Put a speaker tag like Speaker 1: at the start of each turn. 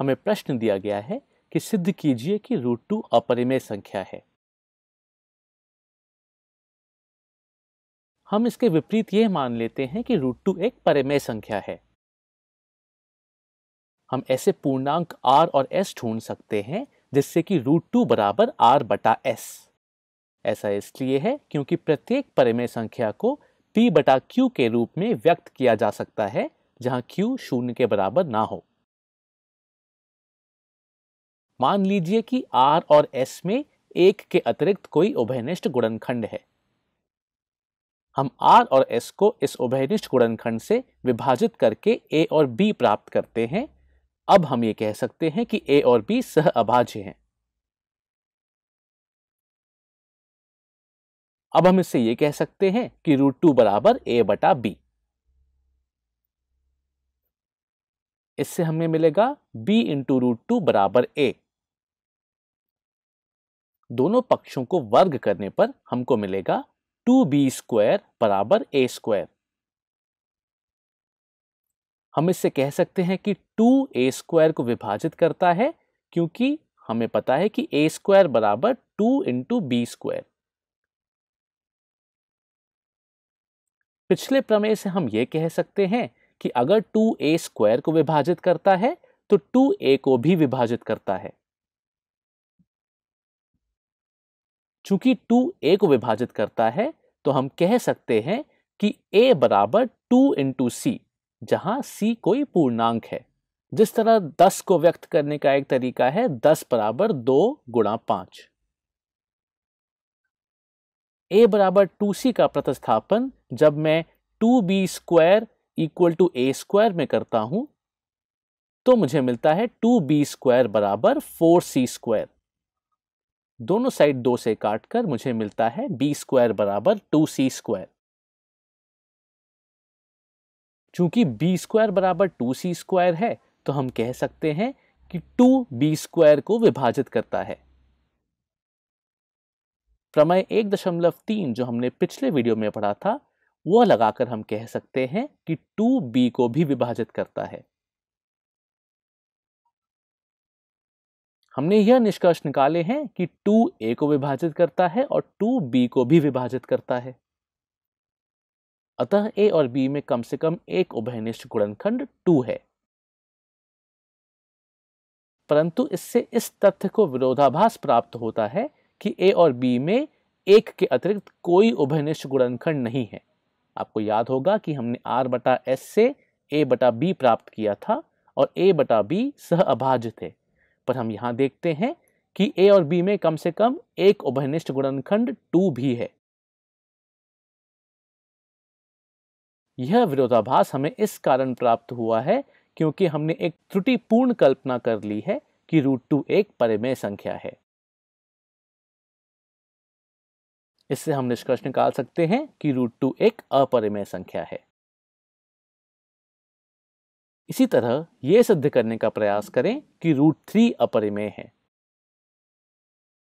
Speaker 1: हमें प्रश्न दिया गया है कि सिद्ध कीजिए कि रूट
Speaker 2: टू अपरिमेय संख्या है हम इसके विपरीत यह मान लेते हैं कि रूट टू एक परिमेय संख्या है हम ऐसे पूर्णांक r और s ढूंढ सकते हैं जिससे कि रूट टू बराबर आर बटा एस ऐसा इसलिए है क्योंकि प्रत्येक परिमेय संख्या को p बटा q के रूप में व्यक्त किया जा सकता है जहां q शून्य के बराबर ना हो मान लीजिए कि आर और एस में एक के अतिरिक्त कोई उभयनिष्ठ गुणनखंड है हम आर और एस को इस उभयनिष्ठ गुणनखंड से विभाजित करके ए और बी प्राप्त करते हैं अब हम ये कह सकते हैं कि ए और बी सह अभाज्य हैं अब हम इससे ये कह सकते हैं कि रूट टू बराबर ए बटा बी इससे हमें मिलेगा b इंटू रूट टू बराबर ए दोनों पक्षों को वर्ग करने पर हमको मिलेगा टू बी स्क्वायर बराबर ए स्क्वायर हम इससे कह सकते हैं कि टू ए स्क्वायर को विभाजित करता है क्योंकि हमें पता है कि ए स्क्वायर बराबर टू इंटू बी स्क्वायर पिछले प्रमेय से हम यह कह सकते हैं कि अगर टू ए स्क्वायर को विभाजित करता है तो टू ए को भी विभाजित करता है चूंकि टू ए को विभाजित करता है तो हम कह सकते हैं कि ए बराबर टू इंटू सी जहां सी कोई पूर्णांक है जिस तरह दस को व्यक्त करने का एक तरीका है दस बराबर दो गुणा पांच ए बराबर टू सी का प्रतिस्थापन जब मैं two b square equal to a square में करता हूं तो मुझे मिलता है टू बी स्क्वायर बराबर फोर सी स्क्वायर दोनों साइड दो से काटकर मुझे मिलता है बी स्क्वायर बराबर टू सी स्क्वायर चूंकि बी स्क्वायर बराबर टू सी स्क्वायर है तो हम कह सकते हैं कि टू बी स्क्वायर को विभाजित करता है प्रमेय एक दशमलव तीन जो हमने पिछले वीडियो में पढ़ा था वह लगाकर हम कह सकते हैं कि टू बी को भी विभाजित करता है हमने यह निष्कर्ष निकाले हैं कि टू ए को विभाजित करता है और टू बी को भी विभाजित करता है अतः ए और बी में कम से कम एक उभयनिष्ठ गुणनखंड टू है परंतु इससे इस तथ्य को विरोधाभास प्राप्त होता है कि ए और बी में एक के अतिरिक्त कोई उभयनिष्ठ गुणनखंड नहीं है आपको याद होगा कि हमने आर बटा एस से ए बटा बी प्राप्त किया था और ए बटा बी सह अभाज्य थे पर हम यहाँ देखते हैं कि ए और बी में कम से कम एक उभयनिष्ठ गुणनखंड टू भी है यह विरोधाभास हमें इस कारण प्राप्त हुआ है क्योंकि हमने एक त्रुटिपूर्ण कल्पना कर ली है कि रूट टू एक परिमेय संख्या है इससे हम निष्कर्ष निकाल सकते हैं कि रूट टू एक अपरिमेय संख्या है इसी तरह ये सिद्ध करने का प्रयास करें कि रूट थ्री अपरिमेय है